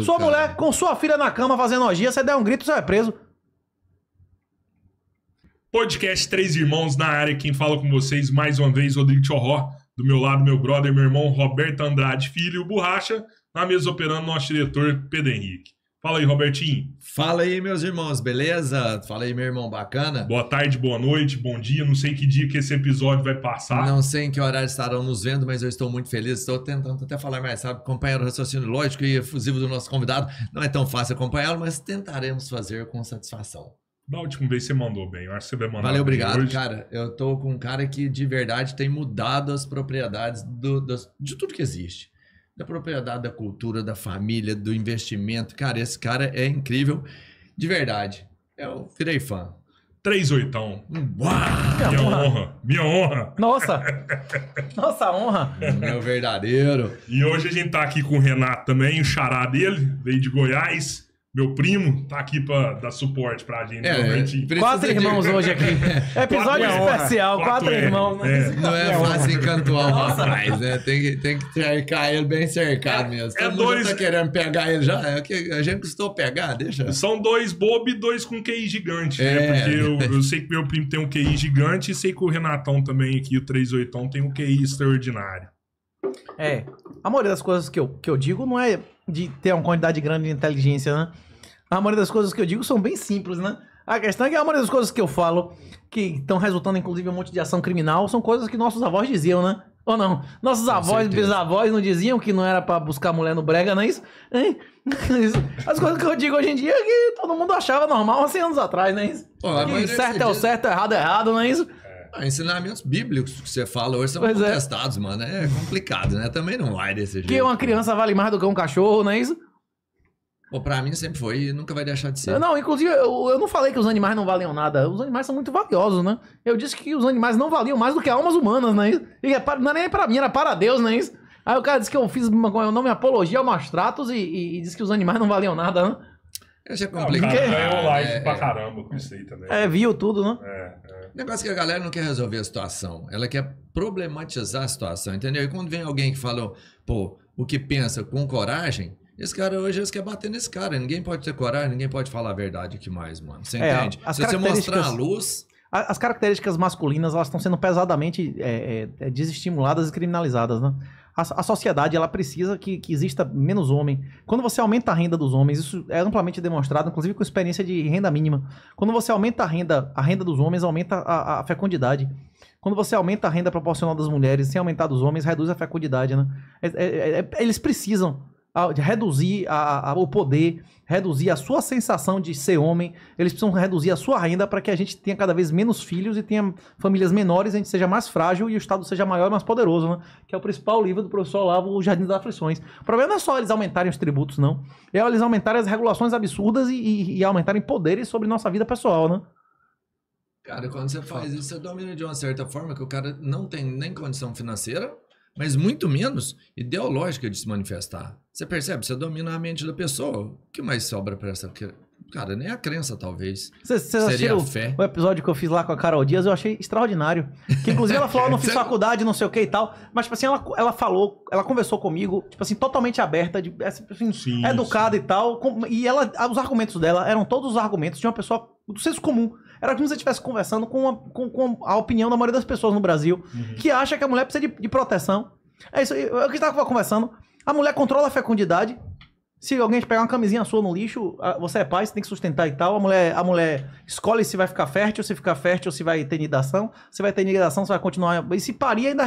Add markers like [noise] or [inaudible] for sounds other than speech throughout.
Do sua cara. mulher com sua filha na cama fazendo orgia, você der um grito, você é preso. Podcast Três Irmãos na área. Quem fala com vocês mais uma vez, Rodrigo Chorró. Do meu lado, meu brother, meu irmão Roberto Andrade Filho, Borracha. Na mesa operando, nosso diretor Pedro Henrique. Fala aí, Robertinho. Fala aí, meus irmãos, beleza? Fala aí, meu irmão, bacana? Boa tarde, boa noite, bom dia. Não sei que dia que esse episódio vai passar. Não sei em que horário estarão nos vendo, mas eu estou muito feliz. Estou tentando até falar mais, sabe? Acompanhar o raciocínio lógico e efusivo do nosso convidado. Não é tão fácil acompanhá-lo, mas tentaremos fazer com satisfação. Da última vez você mandou bem, eu acho que você vai mandar Valeu, obrigado, hoje. cara. Eu tô com um cara que de verdade tem mudado as propriedades do, de tudo que existe da propriedade, da cultura, da família, do investimento. Cara, esse cara é incrível. De verdade. Eu virei fã. Três oitão. Minha honra. honra. Minha honra. Nossa. [laughs] Nossa honra. Meu verdadeiro. E hoje a gente tá aqui com o Renato também, o xará dele, veio de Goiás. Meu primo tá aqui pra dar suporte pra gente. É, então Quatro irmãos de... hoje aqui. [laughs] É episódio quatro é, especial, quatro, quatro é. irmãos. Né? É. Não é fácil encantuar o rapaz, né? Tem que, tem que cercar ele bem cercado mesmo. É dois... tá querendo pegar ele já. A gente custou pegar, deixa. São dois bobo e dois com QI gigante, né? é. né? Porque eu, eu, sei que meu primo tem um QI gigante e sei que o Renatão também aqui, o 38, tem um QI extraordinário. É. A maioria das coisas que eu, que eu digo não é de ter uma quantidade grande de inteligência, né? a maioria das coisas que eu digo são bem simples, né? A questão é que a maioria das coisas que eu falo, que estão resultando inclusive um monte de ação criminal, são coisas que nossos avós diziam, né? Ou não? Nossos Com avós, certeza. bisavós não diziam que não era para buscar mulher no brega, não é isso? Hein? [laughs] As coisas que eu digo hoje em dia é que todo mundo achava normal há 100 anos atrás, não é isso? Pô, certo é o certo, errado é errado, não é isso? É. Ah, ensinamentos bíblicos que você fala hoje são pois é. contestados, é. mano. É complicado, né? Também não vai desse jeito. Que uma criança vale mais do que um cachorro, não é isso? Pô, pra mim sempre foi e nunca vai deixar de ser. Não, inclusive, eu, eu, não falei que os animais não valiam nada. Os animais são muito valiosos, né? Eu disse que os animais não valiam mais do que almas humanas, né? E é não é nem pra mim, era para Deus, né? Aí o cara disse que eu fiz uma, o nome apologia ao Mastratos tratos e, e, e, disse que os animais não valiam nada, né? Eu já compliquei. Não, ganhou live é, pra é. caramba com isso aí também. É, viu tudo, né? É, é. Negócio que a galera não quer resolver a situação. Ela quer problematizar a situação, entendeu? E quando vem alguém que falou, pô, o que pensa com coragem, esse cara hoje eles querem bater nesse cara. Ninguém pode ter coragem, ninguém pode falar a verdade aqui mais, mano. Você é, entende? Se características... você mostrar a luz. As características masculinas elas estão sendo pesadamente é, é, é, desestimuladas e criminalizadas, né? A, a sociedade ela precisa que, que, exista menos homem. Quando você aumenta a renda dos homens, isso é amplamente demonstrado, inclusive com experiência de renda mínima. Quando você aumenta a renda, a renda dos homens aumenta a, a fecundidade. Quando você aumenta a renda proporcional das mulheres sem aumentar dos homens, reduz a fecundidade, né? É, é, eles precisam reduzir a, a, o poder, reduzir a sua sensação de ser homem, eles precisam reduzir a sua renda para que a gente tenha cada vez menos filhos e tenha famílias menores, a gente seja mais frágil e o Estado seja maior e mais poderoso, né? Que é o principal livro do professor Olavo, O Jardim das Aflições. O problema não é só eles aumentarem os tributos, não. É eles aumentarem as regulações absurdas e, e, e aumentarem poderes sobre nossa vida pessoal, né? Cara, quando você faz isso, você domina de uma certa forma que o cara não tem nem condição financeira, mas muito menos ideológica de se manifestar. Você percebe? Você domina a mente da pessoa. O que mais sobra para essa Cara, nem a crença, talvez. Seria a fé. O, episódio que eu fiz lá com a Carol Dias, eu achei extraordinário. Que inclusive ela falou, eu ah, não fiz [laughs] é faculdade, não sei o que e tal. Mas, tipo assim, ela, ela falou, ela conversou comigo, tipo assim, totalmente aberta, de, é, tipo assim, sim, educada sim. e tal. Com, e ela, ah, os argumentos dela eram todos os argumentos de uma pessoa do senso comum. Era como se você estivesse conversando com, uma, com, com, a opinião da maioria das pessoas no Brasil, uhum. que acha que a mulher precisa de, de proteção. É isso, eu que estava conversando. A mulher controla a fecundidade, se alguém pegar uma camisinha sua no lixo, você é pai, você tem que sustentar e tal. A mulher, a mulher escolhe se vai ficar fértil, se ficar fértil, se vai ter nidação. Se vai ter nidação, você vai continuar. E se parir, ainda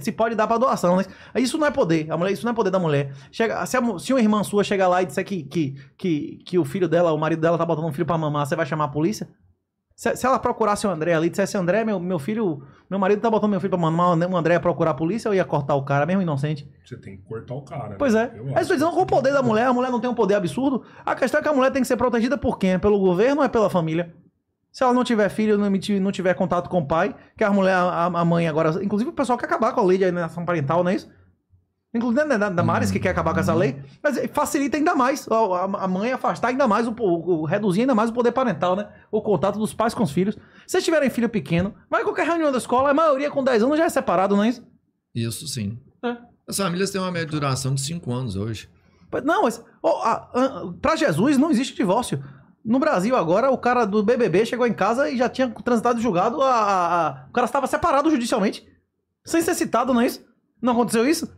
se pode dar para doação. Né? Isso não é poder. A mulher, isso não é poder da mulher. Chega, se, a, se uma irmã sua chegar lá e disser que, que, que, que o filho dela, o marido dela tá botando um filho para mamar, você vai chamar a polícia? Se, se ela procurasse o André ali e dissesse, André, meu, meu filho, meu marido tá botando meu filho pra mandar o André procurar a polícia, eu ia cortar o cara, mesmo inocente. Você tem que cortar o cara. Né? Pois né? é. Eu Aí você dizendo com o poder da mulher, a mulher não tem um poder absurdo. A questão é que a mulher tem que ser protegida por quem? É pelo governo ou é pela família? Se ela não tiver filho, não tiver contato com o pai, que a mulher, a, a mãe agora. Inclusive, o pessoal quer acabar com a lei de alienação parental, não é isso? Inclusive, né, né da, Maris, que quer acabar com essa lei, hum. mas facilita ainda mais a, a mãe afastar ainda mais, o, o, reduzir ainda mais o poder parental, né? O contato dos pais com os filhos. Se vocês tiverem filho pequeno, vai qualquer reunião da escola, a maioria com 10 anos já é separado, não é isso? Isso sim. É. As famílias têm uma média de duração de 5 anos hoje. Não, mas oh, para Jesus não existe divórcio. No Brasil agora, o cara do BBB chegou em casa e já tinha transitado julgado, a, a, a o cara estava separado judicialmente, sem ser citado, não é isso? Não aconteceu isso?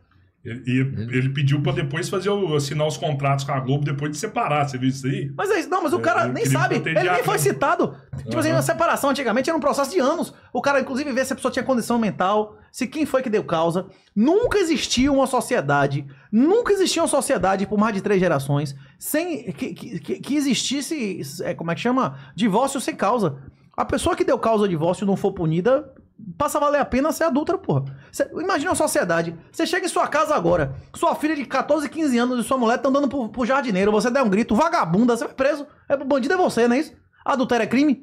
Ele, ele, ele pediu para depois fazer o, assinar os contratos com a Globo depois de separar, você viu isso aí? Mas é não, mas o é, cara nem sabe, ele nem foi citado. Tipo assim, a separação antigamente era um processo de anos. O cara, inclusive, vê se a pessoa tinha condição mental, se quem foi que deu causa. Nunca existiu uma sociedade, nunca existiu uma sociedade por mais de três gerações sem que, que, que existisse, é, como é que chama? Divórcio sem causa. A pessoa que deu causa ao divórcio não for punida, passa a valer a pena ser adulta, porra. Cê, imagina uma sociedade. Você chega em sua casa agora, sua filha de 14, 15 anos e sua mulher estão andando pro, pro jardineiro, você der um grito, vagabunda, você vai preso. É, bandido é você, não é isso? Adultério é crime?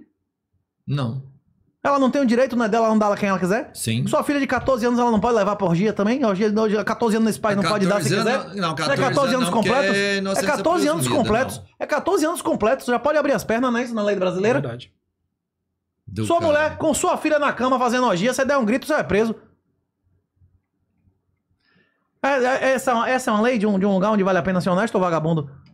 Não. Ela não tem o direito, né, dela andar quem ela quiser? Sim. Sua filha de 14 anos, ela não pode levar pra orgia também? Orgia, 14 anos nesse país não pode dar se quiser? Não, 14, é 14 anos completos? É 14 anos completos. Não. É 14 anos completos, já pode abrir as pernas, né, isso na lei brasileira? É verdade. Do sua cara. mulher com sua filha na cama fazendo orgia, você der um grito, você é preso. É, é, essa, essa é uma lei de um, de um lugar onde vale a pena ser honesto ou vagabundo?